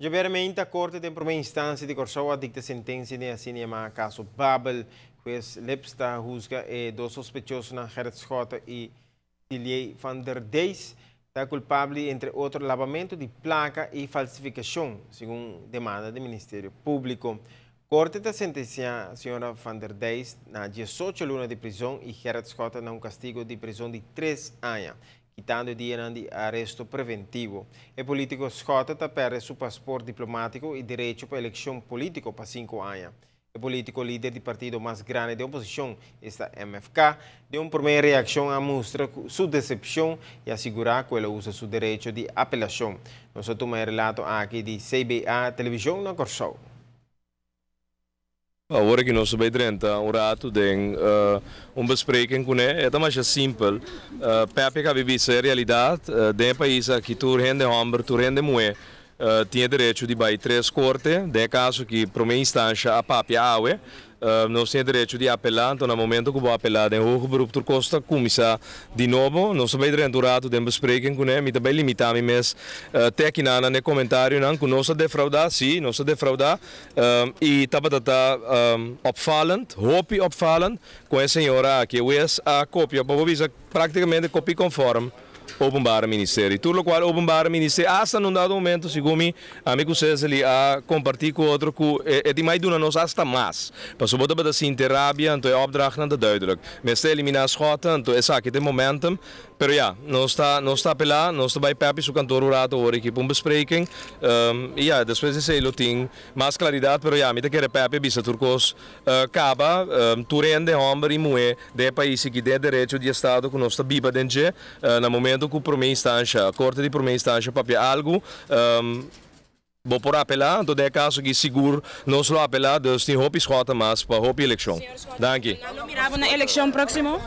Geralmente a corte tem uma instância de Korshaw dicta sentença de assim a caso Babel, pois Lepsta rusga e eh, dos sospechosos na Hertzgota e Tilly van der Deis, está culpável entre outros lavamento de placa e falsificação, segundo demanda do Ministério Público. Corte da sentença, senhora van der Deis, na 18 luna de prisão e Gerard Scott na um castigo de prisão de 3 anos. Itando diena di arresto preventivo. Il politico scotata perde su passaporto diplomatico e diritto para eleição politica per cinco anni. Il politico leader do partito più grande da opposizione, esta MFK, deu una prima reazione a mostrar sua decepzione e assegurar que ele usa seu direito de apelação. Nós tomamos relato aqui de CBA Televisione, na corso. Agora ah, que nós beidrenta um rato tem uh, eh, um bespreking com ele, é mais simples. Uh, eh, Pepe que vive essa realidade, uh, de país aqui tu rende homem, tu rende mulher, uh, tinha direito de bater três cortes, de caso que, por uma instância, a papi aue, Ehm, não se direito de apelar, então no momento que vou apelar o Dr. Costa começar de novo, não sou bem durante de bespreken com ele, também limitar me mas até eh, aqui na no comentário não, que não se defraudar, sim, não se defraudar e ehm, estava ehm, tá opfalando hopi opfalando com a senhora que o a cópia, para praticamente copia conforme. Openbare Ministério. Tudo o qual o Openbare Ministério, hasta num dado momento, segundo mi amigo César, a compartilhar com outro que é, de mais de nós, hasta mais. Mas sobre o assim, terapia, então é opdracht não é duidelijk. Mas se eliminar as rotas, então é saque de momentum. Pero já nós está, nós está pela, nós está bij Pepe, o cantor Urato, hoor ik op een bespreking. Um, ehm, ja, depois de sei, loting, mais claridade, pero ja, mita quer Pepe, bisa turcos, uh, caba, um, ehm, turende, hombre e moe, de país que de direito de Estado, que nós está biba dentro, uh, eh, na momento momento que por minha instância, a corte de primeira instância para papel algo, um, ehm, vou por apelar, então é caso que seguro não só apelar, Deus tem roupa escota, mas para roupa eleição. Danke. Não mirava na eleição próxima?